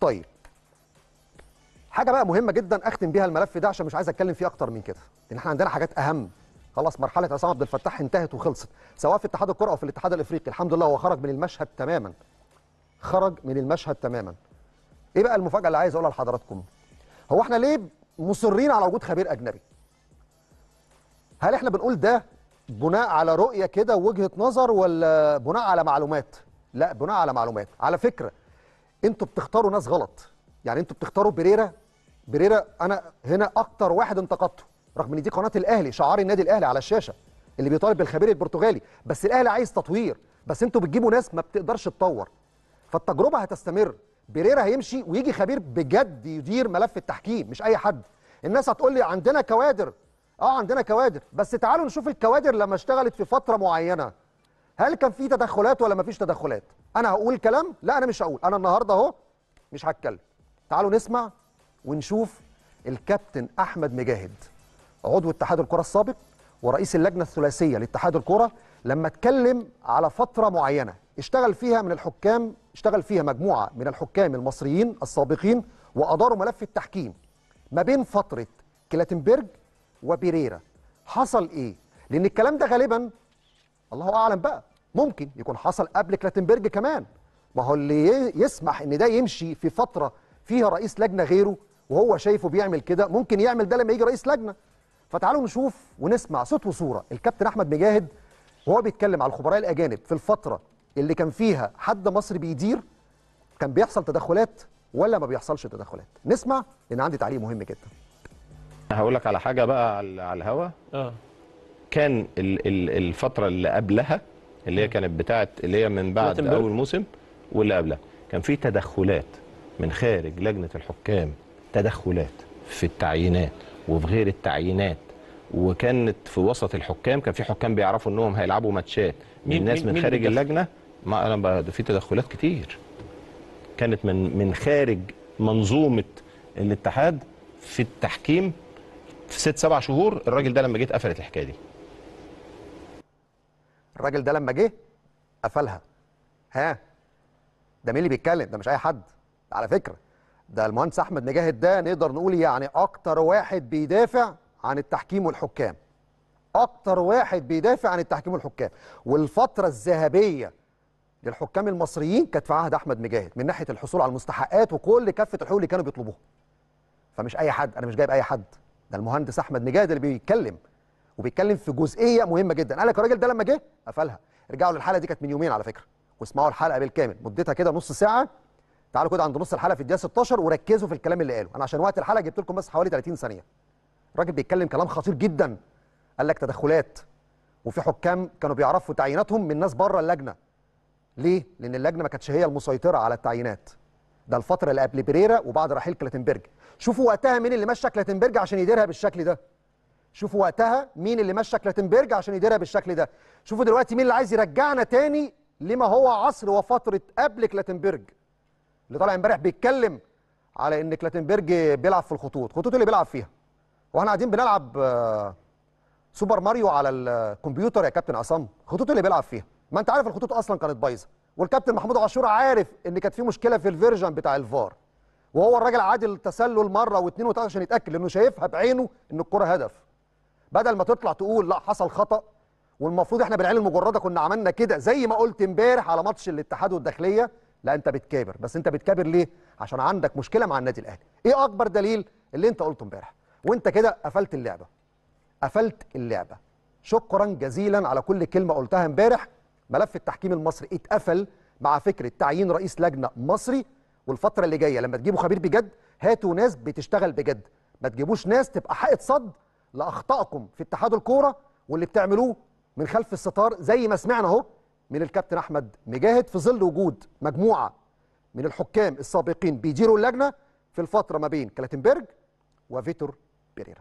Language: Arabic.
طيب حاجه بقى مهمه جدا اختم بيها الملف ده عشان مش عايز اتكلم فيه اكتر من كده لان احنا عندنا حاجات اهم خلاص مرحله عصام عبد الفتاح انتهت وخلصت سواء في اتحاد الكره او في الاتحاد الافريقي الحمد لله هو خرج من المشهد تماما خرج من المشهد تماما ايه بقى المفاجاه اللي عايز اقولها لحضراتكم هو احنا ليه مصرين على وجود خبير اجنبي هل احنا بنقول ده بناء على رؤيه كده ووجهه نظر ولا بناء على معلومات لا بناء على معلومات على فكره انتوا بتختاروا ناس غلط يعني انتوا بتختاروا بريرة بريرة انا هنا اكتر واحد انتقدته رغم ان دي قناه الاهلي شعار النادي الاهلي على الشاشه اللي بيطالب بالخبير البرتغالي بس الاهلي عايز تطوير بس انتوا بتجيبوا ناس ما بتقدرش تطور فالتجربه هتستمر بريرة هيمشي ويجي خبير بجد يدير ملف التحكيم مش اي حد الناس هتقول لي عندنا كوادر اه عندنا كوادر بس تعالوا نشوف الكوادر لما اشتغلت في فتره معينه هل كان في تدخلات ولا ما فيش تدخلات انا هقول كلام لا انا مش هقول انا النهارده اهو مش هتكلم تعالوا نسمع ونشوف الكابتن احمد مجاهد عضو اتحاد الكره السابق ورئيس اللجنه الثلاثيه لاتحاد الكره لما اتكلم على فتره معينه اشتغل فيها من الحكام اشتغل فيها مجموعه من الحكام المصريين السابقين واداروا ملف التحكيم ما بين فتره كلاتنبرج وبيريرا حصل ايه لان الكلام ده غالبا الله اعلم بقى ممكن يكون حصل قبل كلاتنبرج كمان ما هو اللي يسمح ان ده يمشي في فتره فيها رئيس لجنه غيره وهو شايفه بيعمل كده ممكن يعمل ده لما يجي رئيس لجنه فتعالوا نشوف ونسمع صوت وصوره الكابتن احمد مجاهد وهو بيتكلم على الخبراء الاجانب في الفتره اللي كان فيها حد مصري بيدير كان بيحصل تدخلات ولا ما بيحصلش تدخلات نسمع لان عندي تعليق مهم جدا هقول لك على حاجه بقى على الهوا اه كان الفتره اللي قبلها اللي هي نعم. كانت بتاعه اللي هي من بعد اول موسم واللي قبلها كان في تدخلات من خارج لجنه الحكام تدخلات في التعيينات وفي غير التعيينات وكانت في وسط الحكام كان في حكام بيعرفوا انهم هيلعبوا ماتشات من ناس من خارج اللجنه ما انا في تدخلات كتير كانت من من خارج منظومه الاتحاد في التحكيم في ست سبع شهور الراجل ده لما جيت قفلت الحكايه دي الراجل ده لما جه قفلها ها ده مين اللي بيتكلم ده مش اي حد على فكره ده المهندس احمد مجاهد ده نقدر نقول يعني اكتر واحد بيدافع عن التحكيم والحكام اكتر واحد بيدافع عن التحكيم والحكام والفتره الذهبيه للحكام المصريين كانت في عهد احمد مجاهد من ناحيه الحصول على المستحقات وكل كافه الحقوق اللي كانوا بيطلبوها فمش اي حد انا مش جايب اي حد ده المهندس احمد مجاهد اللي بيتكلم وبيتكلم في جزئيه مهمه جدا قال لك الراجل ده لما جه قفلها رجعوا للحلقه دي كانت من يومين على فكره واسمعوا الحلقه بالكامل مدتها كده نص ساعه تعالوا كده عند نص الحلقه في الدقيقه 16 وركزوا في الكلام اللي قاله انا عشان وقت الحلقه جبت لكم بس حوالي 30 ثانيه الراجل بيتكلم كلام خطير جدا قال لك تدخلات وفي حكام كانوا بيعرفوا تعييناتهم من ناس بره اللجنه ليه لان اللجنه ما كانتش هي المسيطره على التعيينات ده الفتره اللي قبل بريرا وبعد رحيل كلاتنبرج شوفوا وقتها مين اللي مشى كلاتنبرج عشان يديرها بالشكل ده شوفوا وقتها مين اللي مشى كلاتنبرج عشان يديرها بالشكل ده شوفوا دلوقتي مين اللي عايز يرجعنا تاني لما هو عصر وفتره قبل كلاتنبرج اللي طالع امبارح بيتكلم على ان كلاتنبرج بيلعب في الخطوط خطوط اللي بيلعب فيها واحنا قاعدين بنلعب آه، سوبر ماريو على الكمبيوتر يا كابتن عصام خطوط اللي بيلعب فيها ما انت عارف الخطوط اصلا كانت بايظه والكابتن محمود عاشور عارف ان كانت في مشكله في الفيرجن بتاع الفار وهو الراجل عادل تسلل مره واثنين وثلاثه عشان يتاكد لانه شايفها بعينه ان الكره هدف بدل ما تطلع تقول لا حصل خطا والمفروض احنا بالعين المجرده كنا عملنا كده زي ما قلت امبارح على ماتش الاتحاد والداخليه لا انت بتكابر بس انت بتكابر ليه عشان عندك مشكله مع النادي الاهلي ايه اكبر دليل اللي انت قلته امبارح وانت كده قفلت اللعبه قفلت اللعبه شكرا جزيلا على كل كلمه قلتها امبارح ملف التحكيم المصري اتقفل مع فكره تعيين رئيس لجنه مصري والفتره اللي جايه لما تجيبوا خبير بجد هاتوا ناس بتشتغل بجد ما تجيبوش ناس تبقى حائط صد لاخطائكم في اتحاد الكوره واللي بتعملوه من خلف الستار زي ما سمعنا اهو من الكابتن احمد مجاهد في ظل وجود مجموعه من الحكام السابقين بيديروا اللجنه في الفتره ما بين كلاتنبرج وفيتور بيريرا